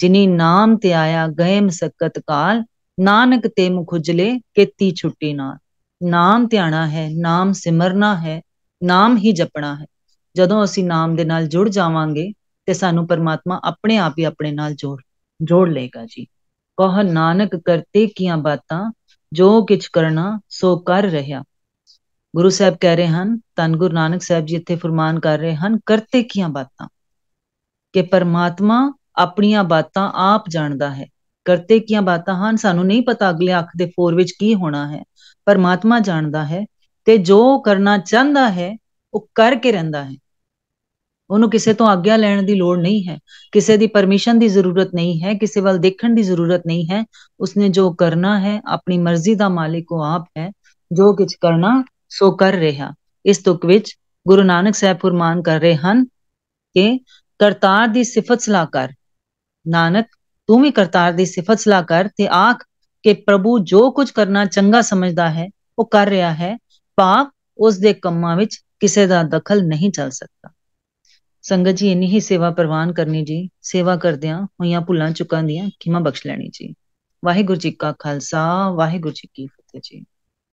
ਜਿਨੀ ਨਾਮ ਤੇ ਆਇਆ ਗਏ ਮਸਕਤ ਕਾਲ ਨਾਨਕ ਤੇ ਮੁਖੁਜਲੇ ਕੀਤੀ ਛੁੱਟੀ ਨਾਲ ਨਾਮ ਧਿਆਣਾ ਹੈ ਨਾਮ ਸਿਮਰਨਾ ਹੈ ਨਾਮ ਹੀ ਜਪਣਾ ਹੈ ਜਦੋਂ ਅਸੀਂ ਨਾਮ ਦੇ ਨਾਲ ਜੁੜ ਜਾਵਾਂਗੇ ਤੇ ਸਾਨੂੰ ਪਰਮਾਤਮਾ ਆਪਣੇ ਆਪ ਹੀ ਆਪਣੇ ਨਾਲ ਜੋੜ ਜੋੜ ਲਏਗਾ ਜੀ ਕਹ ਨਾਨਕ ਕਰਤੇ ਕੀਆਂ ਬਾਤਾਂ ਜੋ ਕਿਛ ਕਰਨਾ ਸੋ ਕਰ ਰਹਾ ਗੁਰੂ ਸਾਹਿਬ ਕਹਿ ਰਹੇ ਹਨ ਤਨ ਗੁਰੂ ਨਾਨਕ ਸਾਹਿਬ ਜੀ ਇੱਥੇ ਫਰਮਾਨ ਕਰ ਰਹੇ ਹਨ ਕਰਤੇ ਕੀਆਂ ਬਾਤਾਂ ਕਿ ਪਰਮਾਤਮਾ ਆਪਣੀਆਂ ਬਾਤਾਂ ਆਪ ਜਾਣਦਾ ਹੈ ਕਰਤੇ ਕੀਆਂ ਬਾਤਾਂ ਹਨ ਸਾਨੂੰ ਨਹੀਂ ਪਤਾ ਅਗਲੇ ਅੱਖ ਦੇ ਫੋਰ ਵਿੱਚ ਕੀ ਹੋਣਾ ਹੈ ਪਰਮਾਤਮਾ ਜਾਣਦਾ ਹੈ ਤੇ ਜੋ ਕਰਨਾ ਚਾਹੁੰਦਾ ਹੈ ਉਹ ਕਰਕੇ ਰਹਿੰਦਾ ਹੈ ਉਹਨੂੰ ਕਿਸੇ ਤੋਂ ਆਗਿਆ ਲੈਣ ਦੀ ਲੋੜ ਨਹੀਂ ਹੈ ਕਿਸੇ ਦੀ ਪਰਮਿਸ਼ਨ ਦੀ ਜ਼ਰੂਰਤ ਨਹੀਂ ਹੈ ਕਿਸੇ ਵੱਲ ਦੇਖਣ ਦੀ ਜ਼ਰੂਰਤ ਨਹੀਂ ਹੈ ਉਸਨੇ ਜੋ ਕਰਨਾ ਹੈ ਆਪਣੀ ਮਰਜ਼ੀ ਦਾ ਮਾਲਿਕ ਉਹ ਆਪ ਹੈ ਜੋ ਕੁਝ ਕਰਨਾ ਸੋ ਕਰ ਰਿਹਾ ਇਸ ਤੁਕ ਵਿੱਚ ਗੁਰੂ ਨਾਨਕ ਸਾਹਿਬ ਫਰਮਾਨ ਕਰ ਰਹੇ ਹਨ ਕਿ ਕਰਤਾਰ ਦੀ ਸਿਫਤ ਸਲਾਹ ਕਰ ਨਾਨਕ ਤੂੰ ਵੀ ਕਰਤਾਰ ਦੀ ਸਿਫਤ ਸਲਾਹ ਕਰ ਤੇ ਆਖ ਕਿ ਪ੍ਰਭੂ ਜੋ ਕੁਝ ਕਰਨਾ ਚੰਗਾ ਸਮਝਦਾ ਹੈ ਉਹ ਕਰ ਰਿਹਾ ਹੈ ਪਾਪ ਉਸ ਦੇ ਕੰਮਾਂ ਵਿੱਚ ਕਿਸੇ ਦਾ ਦਖਲ ਨਹੀਂ ਚੱਲ ਸਕਦਾ ਸੰਗਤ ਜੀ ਇਨੀ ਹੀ ਸੇਵਾ ਪ੍ਰਵਾਨ ਕਰਨੀ ਜੀ ਸੇਵਾ ਕਰਦਿਆਂ ਹੋਈਆਂ ਭੁੱਲਾਂ ਚੁੱਕਾਂ ਦੀਆਂ ਖਿਮਾ ਬਖਸ਼ ਲੈਣੀ ਜੀ ਵਾਹਿਗੁਰੂ ਜੀ ਕਾ ਖਾਲਸਾ ਵਾਹਿਗੁਰੂ ਜੀ ਕੀ ਫਤਿਹ ਜੀ